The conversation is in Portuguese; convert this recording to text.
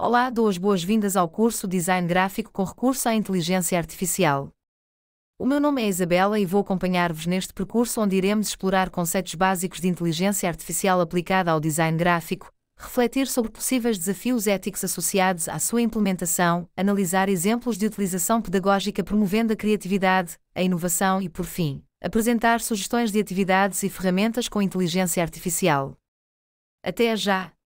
Olá, dou as boas-vindas ao curso Design Gráfico com recurso à inteligência artificial. O meu nome é Isabela e vou acompanhar-vos neste percurso onde iremos explorar conceitos básicos de inteligência artificial aplicada ao design gráfico, refletir sobre possíveis desafios éticos associados à sua implementação, analisar exemplos de utilização pedagógica promovendo a criatividade, a inovação e, por fim, apresentar sugestões de atividades e ferramentas com inteligência artificial. Até já!